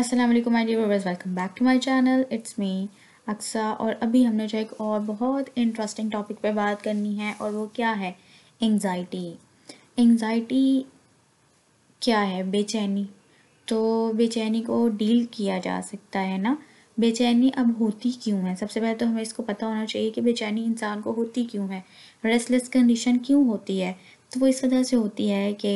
अस्सलाम वालेकुम my dear viewers welcome back to my channel it's me Aqsa और अभी हमने जो एक और बहुत इंटरेस्टिंग टॉपिक पे बात करनी है और वो क्या है एंजाइटी एंजाइटी क्या है बेचैनी तो बेचैनी को डील किया जा सकता है ना बेचैनी अब होती क्यों है सबसे पहले तो हमें इसको पता होना चाहिए कि बेचैनी इंसान को होती क्यों है रेस्टलेस कंडीशन क्यों होती है तो वो इस वजह से होती है कि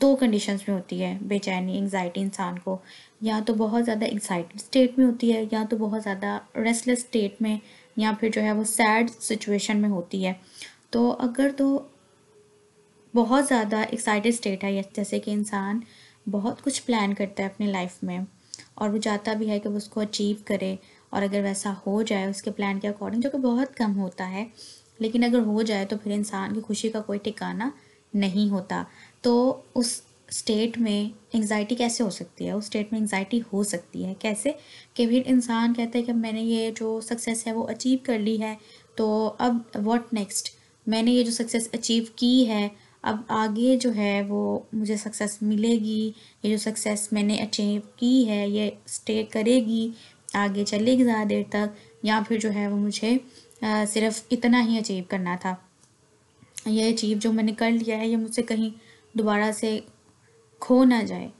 दो कंडीशंस में होती है बेचैनी एंगजाइटी इंसान को या तो बहुत ज़्यादा एक्साइटेड स्टेट में होती है या तो बहुत ज़्यादा रेस्टलेस स्टेट में या फिर जो है वो सैड सिचुएशन में होती है तो अगर तो बहुत ज़्यादा एक्साइटेड स्टेट है जैसे कि इंसान बहुत कुछ प्लान करता है अपनी लाइफ में और वो चाहता भी है कि वो उसको अचीव करे और अगर वैसा हो जाए उसके प्लान के अकॉर्डिंग जो कि बहुत कम होता है लेकिन अगर हो जाए तो फिर इंसान की खुशी का कोई ठिकाना नहीं होता तो उस स्टेट में एंगजाइटी कैसे हो सकती है उस स्टेट में एंग्जाइटी हो सकती है कैसे कि फिर इंसान कहता है कि मैंने ये जो सक्सेस है वो अचीव कर ली है तो अब व्हाट नेक्स्ट मैंने ये जो सक्सेस अचीव की है अब आगे जो है वो मुझे सक्सेस मिलेगी ये जो सक्सेस मैंने अचीव की है ये स्टे करेगी आगे चलेगी ज़्यादा देर तक या फिर जो है वो मुझे आ, सिर्फ इतना ही अचीव करना था ये अचीव जो मैंने कर लिया है ये मुझसे कहीं दोबारा से खो ना जाए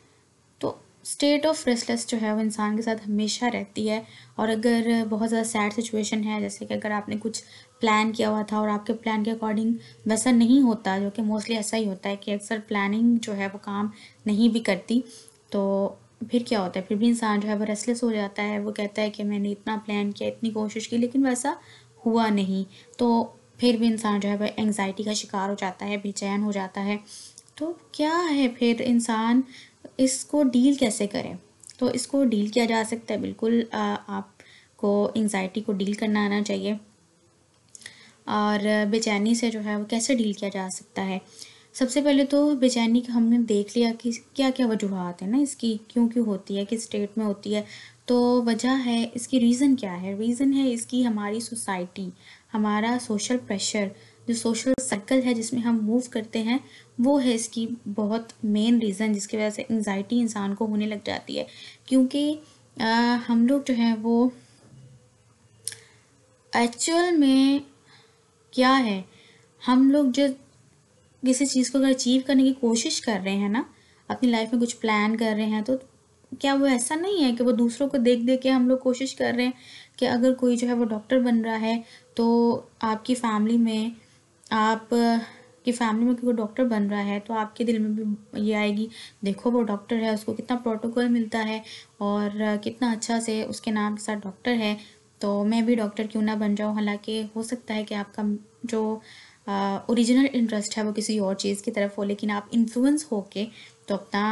तो स्टेट ऑफ रेस्टलेस जो है वो इंसान के साथ हमेशा रहती है और अगर बहुत ज़्यादा सैड सिचुएशन है जैसे कि अगर आपने कुछ प्लान किया हुआ था और आपके प्लान के अकॉर्डिंग वैसा नहीं होता जो कि मोस्टली ऐसा ही होता है कि अक्सर प्लानिंग जो है वो काम नहीं भी करती तो फिर क्या होता है फिर भी इंसान जो है वो रेस्टलेस हो जाता है वो कहता है कि मैंने इतना प्लान किया इतनी कोशिश की लेकिन वैसा हुआ नहीं तो फिर भी इंसान जो है वह एंग्जाइटी का शिकार हो जाता है बेचैन हो जाता है तो क्या है फिर इंसान इसको डील कैसे करें तो इसको डील किया जा सकता है बिल्कुल आपको एंगजाइटी को डील करना आना चाहिए और बेचैनी से जो है वो कैसे डील किया जा सकता है सबसे पहले तो बेचैनी का हमने देख लिया कि क्या क्या वजूहत है ना इसकी क्यों क्यों होती है किस स्टेट में होती है तो वजह है इसकी रीज़न क्या है रीज़न है इसकी हमारी सोसाइटी हमारा सोशल प्रेशर जो सोशल सर्कल है जिसमें हम मूव करते हैं वो है इसकी बहुत मेन रीज़न जिसकी वजह से एंगजाइटी इंसान को होने लग जाती है क्योंकि आ, हम लोग जो है वो एक्चुअल में क्या है हम लोग जो किसी चीज़ को अगर अचीव करने की कोशिश कर रहे हैं ना अपनी लाइफ में कुछ प्लान कर रहे हैं तो क्या वो ऐसा नहीं है कि वो दूसरों को देख देख के हम लोग कोशिश कर रहे हैं कि अगर कोई जो है वो डॉक्टर बन रहा है तो आपकी फैमिली में आप की फैमिली में कोई डॉक्टर बन रहा है तो आपके दिल में भी ये आएगी देखो वो डॉक्टर है उसको कितना प्रोटोकॉल मिलता है और कितना अच्छा से उसके नाम के साथ डॉक्टर है तो मैं भी डॉक्टर क्यों ना बन जाऊँ हालांकि हो सकता है कि आपका जो ओरिजिनल इंटरेस्ट है वो किसी और चीज़ की तरफ हो लेकिन आप इन्फ्लुएंस हो के तो अपना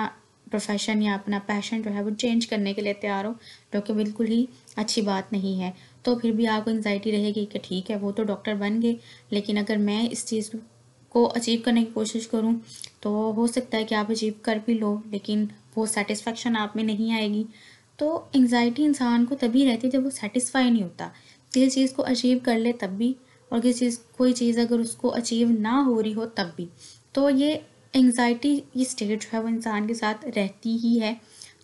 प्रोफेशन या अपना पैशन जो है वो चेंज करने के लिए तैयार हो जो कि बिल्कुल ही अच्छी बात नहीं है तो फिर भी आपको एंगजाइटी रहेगी कि ठीक है वो तो डॉक्टर बन गए लेकिन अगर मैं इस चीज़ को अचीव करने की कोशिश करूँ तो हो सकता है कि आप अचीव कर भी लो लेकिन वो सेटिस्फेक्शन आप में नहीं आएगी तो एंगजाइटी इंसान को तभी रहती है जब वो सेटिस्फाई नहीं होता किसी चीज़ को अचीव कर ले तब भी और किसी चीज़ कोई चीज़ अगर उसको अचीव ना हो रही हो तब भी तो ये एंगजाइटी ये स्टेट जो है वो इंसान के साथ रहती ही है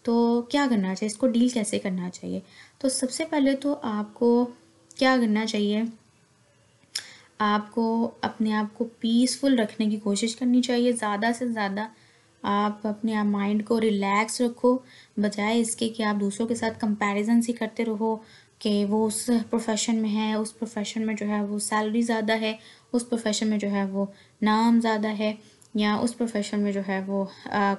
तो क्या करना चाहिए इसको डील कैसे करना चाहिए तो सबसे पहले तो आपको क्या करना चाहिए आपको अपने आप को पीसफुल रखने की कोशिश करनी चाहिए ज़्यादा से ज़्यादा आप अपने आप माइंड को रिलैक्स रखो बजाय इसके कि आप दूसरों के साथ कंपैरिजन ही करते रहो कि वो उस प्रोफेशन में है उस प्रोफेशन में जो है वो सैलरी ज़्यादा है उस प्रोफेशन में जो है वो नाम ज़्यादा है या उस प्रोफेशन में जो है वो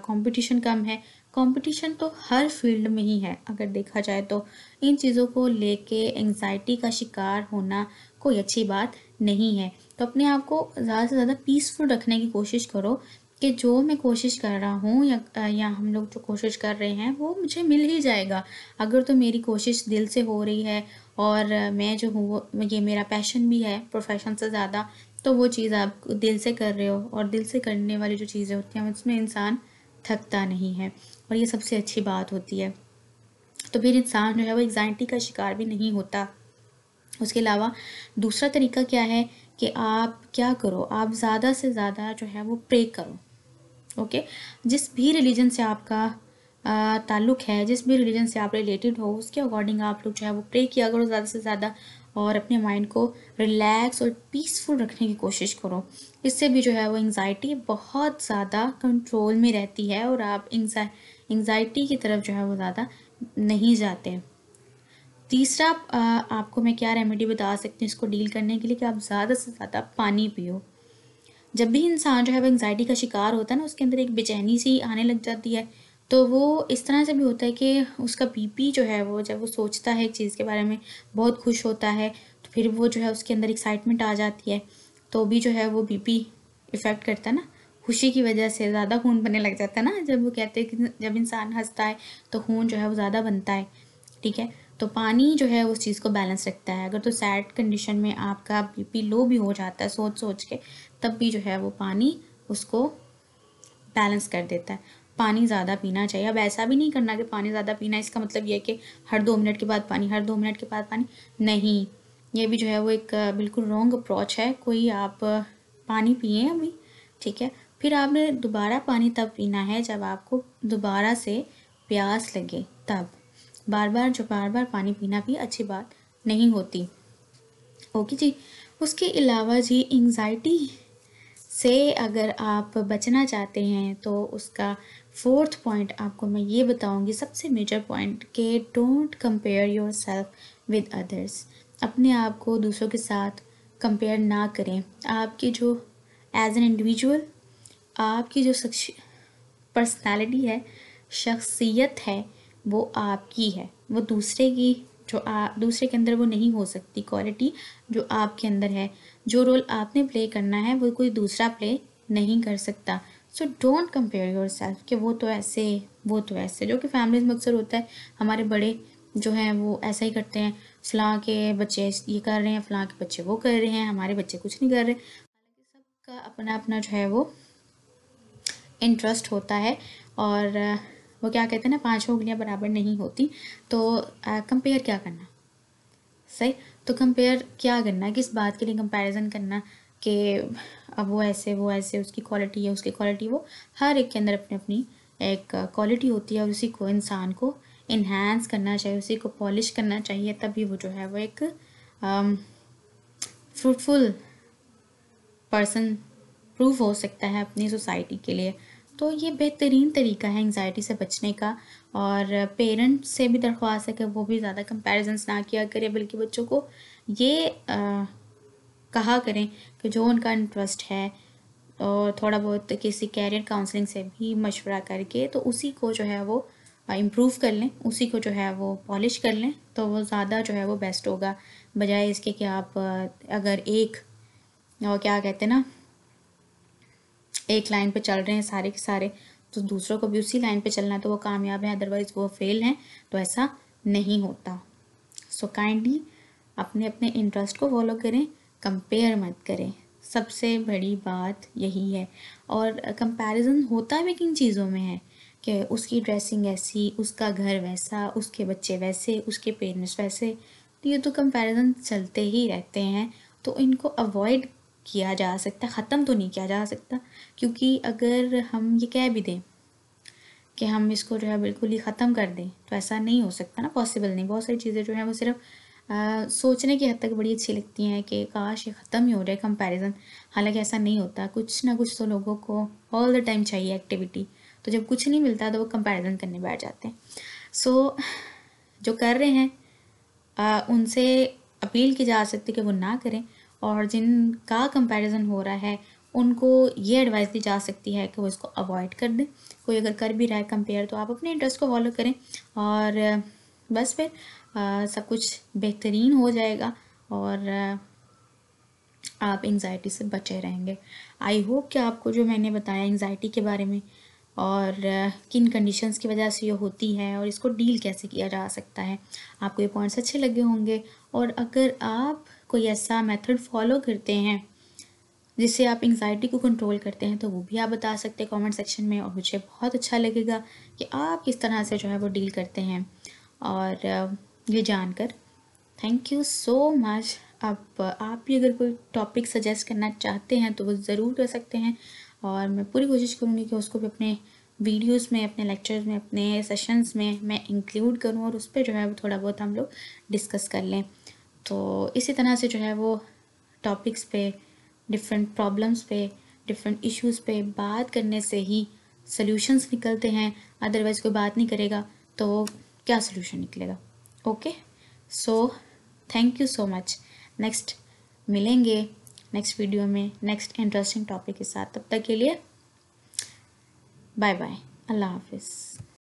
कंपटीशन कम है कंपटीशन तो हर फील्ड में ही है अगर देखा जाए तो इन चीज़ों को लेके एंजाइटी का शिकार होना कोई अच्छी बात नहीं है तो अपने आप को ज़्यादा से ज़्यादा पीसफुल रखने की कोशिश करो कि जो मैं कोशिश कर रहा हूँ या या हम लोग जो कोशिश कर रहे हैं वो मुझे मिल ही जाएगा अगर तो मेरी कोशिश दिल से हो रही है और मैं जो हूँ ये मेरा पैशन भी है प्रोफेशन से ज़्यादा तो वो चीज़ आप दिल से कर रहे हो और दिल से करने वाली जो चीज़ें होती हैं उसमें इंसान थकता नहीं है और ये सबसे अच्छी बात होती है तो फिर इंसान जो है वो एग्जाइटी का शिकार भी नहीं होता उसके अलावा दूसरा तरीका क्या है कि आप क्या करो आप ज़्यादा से ज़्यादा जो है वो प्रे करो ओके जिस भी रिलीजन से आपका ताल्लुक़ है जिस भी रिलीजन से आप रिलेटेड हो उसके अकॉर्डिंग आप लोग जो है वो प्रे किया करो ज़्यादा से ज़्यादा और अपने माइंड को रिलैक्स और पीसफुल रखने की कोशिश करो इससे भी जो है वो एंग्ज़ाइटी बहुत ज़्यादा कंट्रोल में रहती है और आप इंगजा एंग्जाइटी की तरफ जो है वो ज़्यादा नहीं जाते तीसरा आ, आपको मैं क्या रेमेडी बता सकती हूँ इसको डील करने के लिए कि आप ज़्यादा से ज़्यादा पानी पियो जब भी इंसान जो है वो एंगजाइटी का शिकार होता है ना उसके अंदर एक बेचैनी सी आने लग जाती है तो वो इस तरह से भी होता है कि उसका बीपी जो है वो जब वो सोचता है एक चीज़ के बारे में बहुत खुश होता है तो फिर वो जो है उसके अंदर एक्साइटमेंट आ जाती है तो भी जो है वो बीपी इफ़ेक्ट करता है ना खुशी की वजह से ज़्यादा खून बनने लग जाता है ना जब वो कहते हैं कि जब इंसान हंसता है तो खून जो है वो ज़्यादा बनता है ठीक है तो पानी जो है उस चीज़ को बैलेंस रखता है अगर तो सैड कंडीशन में आपका बीपी लो भी हो जाता है सोच सोच के तब भी जो है वो पानी उसको बैलेंस कर देता है पानी ज़्यादा पीना चाहिए अब ऐसा भी नहीं करना कि पानी ज़्यादा पीना इसका मतलब यह है कि हर दो मिनट के बाद पानी हर दो मिनट के बाद पानी नहीं ये भी जो है वो एक बिल्कुल रॉन्ग अप्रोच है कोई आप पानी पिए अभी ठीक है फिर आपने दोबारा पानी तब पीना है जब आपको दोबारा से प्यास लगे तब बार बार जो बार बार पानी पीना भी अच्छी बात नहीं होती ओके जी उसके अलावा जी एंगजाइटी से अगर आप बचना चाहते हैं तो उसका फोर्थ पॉइंट आपको मैं ये बताऊंगी सबसे मेजर पॉइंट के don't compare yourself with others अपने आप को दूसरों के साथ कंपेयर ना करें आपकी जो एज एन इंडिविजुअल आपकी जो शख्स पर्सनैलिटी है शख्सियत है वो आपकी है वो दूसरे की जो आप दूसरे के अंदर वो नहीं हो सकती क्वालिटी जो आपके अंदर है जो रोल आपने प्ले करना है वो कोई दूसरा प्ले नहीं कर सकता so don't compare yourself कि वो तो ऐसे वो तो ऐसे जो कि फैमिलीज में अक्सर होता है हमारे बड़े जो हैं वो ऐसा ही करते हैं फ़लाँ के बच्चे ये कर रहे हैं फ़लाँ के बच्चे वो कर रहे हैं हमारे बच्चे कुछ नहीं कर रहे सबका अपना अपना जो है वो इंटरेस्ट होता है और वो क्या कहते हैं ना पाँचों उंगलियाँ बराबर नहीं होती तो कंपेयर क्या करना सही तो कंपेयर क्या करना किस बात के लिए कंपैरिजन करना कि अब वो ऐसे वो ऐसे उसकी क्वालिटी है उसकी क्वालिटी वो हर एक के अंदर अपनी अपनी एक क्वालिटी होती है और उसी को इंसान को इन्हेंस करना चाहिए उसी को पॉलिश करना चाहिए तभी वो जो है वो एक फ्रूटफुल पर्सन प्रूव हो सकता है अपनी सोसाइटी के लिए तो ये बेहतरीन तरीका है एंगजाइटी से बचने का और पेरेंट्स से भी दरख्वास्त है कि वो भी ज़्यादा कंपेरिजन्स ना किया करें बल्कि बच्चों को ये आ, कहा करें कि जो उनका इंटरेस्ट है और थोड़ा बहुत किसी कैरियर काउंसलिंग से भी मशवरा करके तो उसी को जो है वो इम्प्रूव कर लें उसी को जो है वो पॉलिश कर लें तो वो ज़्यादा जो है वो बेस्ट होगा बजाय इसके कि आप अगर एक और क्या कहते हैं ना एक लाइन पे चल रहे हैं सारे के सारे तो दूसरों को भी उसी लाइन पे चलना है तो वो कामयाब है अदरवाइज वो फेल हैं तो ऐसा नहीं होता सो so काइंडली अपने अपने इंटरेस्ट को फॉलो करें कंपेयर मत करें सबसे बड़ी बात यही है और कंपैरिजन होता भी किन चीज़ों में है कि उसकी ड्रेसिंग ऐसी उसका घर वैसा उसके बच्चे वैसे उसके पेरेंट्स वैसे तो ये तो कंपैरिजन चलते ही रहते हैं तो इनको अवॉइड किया जा सकता ख़त्म तो नहीं किया जा सकता क्योंकि अगर हम ये कह भी दें कि हम इसको जो है बिल्कुल ही ख़त्म कर दें तो ऐसा नहीं हो सकता ना पॉसिबल नहीं बहुत सारी चीज़ें जो हैं वो सिर्फ आ, सोचने की हद तक बड़ी अच्छी लगती हैं कि काश ये ख़त्म ही हो जाए कंपैरिजन हालांकि ऐसा नहीं होता कुछ ना कुछ तो लोगों को ऑल द टाइम चाहिए एक्टिविटी तो जब कुछ नहीं मिलता तो वो कंपैरिजन करने बैठ जाते हैं सो so, जो कर रहे हैं आ, उनसे अपील की जा सकती है कि वो ना करें और जिनका कंपैरिजन हो रहा है उनको ये एडवाइस दी जा सकती है कि वो इसको अवॉइड कर दें कोई अगर कर भी रहा है कंपेयर तो आप अपने इंटरेस्ट को फॉलो करें और बस फिर आ, सब कुछ बेहतरीन हो जाएगा और आप एंगजाइटी से बचे रहेंगे आई होप कि आपको जो मैंने बताया एंग्ज़ाइटी के बारे में और किन कंडीशंस की वजह से ये होती है और इसको डील कैसे किया जा सकता है आपको ये पॉइंट्स अच्छे लगे होंगे और अगर आप कोई ऐसा मेथड फॉलो करते हैं जिससे आप इंग्जाइटी को कंट्रोल करते हैं तो वो भी आप बता सकते हैं कमेंट सेक्शन में और मुझे बहुत अच्छा लगेगा कि आप किस तरह से जो है वो डील करते हैं और ये जानकर थैंक यू सो मच अब आप भी अगर कोई टॉपिक सजेस्ट करना चाहते हैं तो वो ज़रूर कर सकते हैं और मैं पूरी कोशिश करूँगी कि उसको भी अपने वीडियोस में अपने लेक्चर्स में अपने सेशंस में मैं इंक्लूड करूँ और उस पर जो है वो थोड़ा बहुत हम लोग डिस्कस कर लें तो इसी तरह से जो है वो टॉपिक्स पे डिफरेंट प्रॉब्लम्स पे डिफरेंट इश्यूज़ पे बात करने से ही सल्यूशंस निकलते हैं अदरवाइज़ कोई बात नहीं करेगा तो क्या सोल्यूशन निकलेगा okay so thank you so much next मिलेंगे नेक्स्ट वीडियो में नेक्स्ट इंटरेस्टिंग टॉपिक के साथ तब तक के लिए बाय बाय अल्लाह हाफिज़